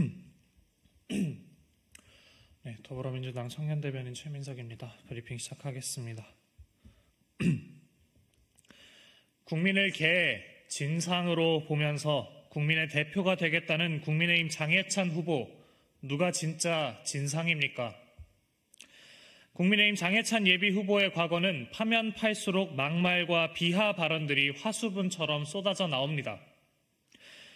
네, 더불어민주당 청년대변인 최민석입니다. 브리핑 시작하겠습니다. 국민을 개, 진상으로 보면서 국민의 대표가 되겠다는 국민의힘 장해찬 후보, 누가 진짜 진상입니까? 국민의힘 장해찬 예비 후보의 과거는 파면 팔수록 막말과 비하 발언들이 화수분처럼 쏟아져 나옵니다.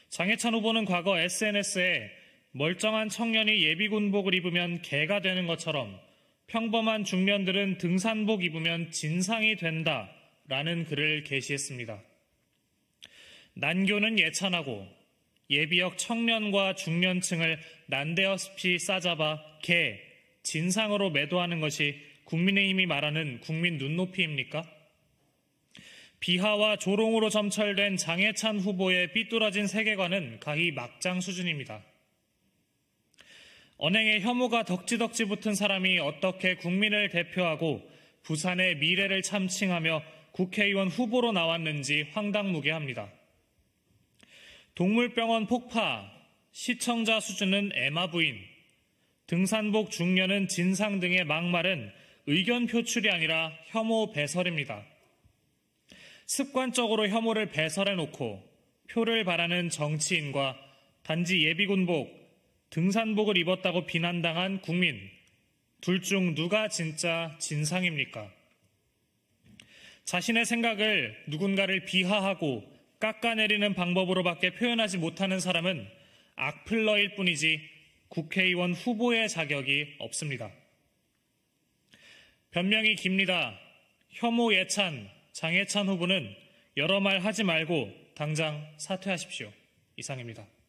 장해찬 후보는 과거 SNS에 멀쩡한 청년이 예비군복을 입으면 개가 되는 것처럼 평범한 중년들은 등산복 입으면 진상이 된다 라는 글을 게시했습니다. 난교는 예찬하고 예비역 청년과 중년층을 난데없이 싸잡아 개, 진상으로 매도하는 것이 국민의힘이 말하는 국민 눈높이입니까? 비하와 조롱으로 점철된 장해찬 후보의 삐뚤어진 세계관은 가히 막장 수준입니다. 언행의 혐오가 덕지덕지 붙은 사람이 어떻게 국민을 대표하고 부산의 미래를 참칭하며 국회의원 후보로 나왔는지 황당무계합니다. 동물병원 폭파, 시청자 수준은 에마 부인, 등산복 중년은 진상 등의 막말은 의견 표출이 아니라 혐오 배설입니다. 습관적으로 혐오를 배설해놓고 표를 바라는 정치인과 단지 예비군복, 등산복을 입었다고 비난당한 국민, 둘 중 누가 진짜 진상입니까? 자신의 생각을 누군가를 비하하고 깎아내리는 방법으로밖에 표현하지 못하는 사람은 악플러일 뿐이지 국회의원 후보의 자격이 없습니다. 변명이 깁니다. 혐오 예찬, 장예찬 후보는 여러 말 하지 말고 당장 사퇴하십시오. 이상입니다.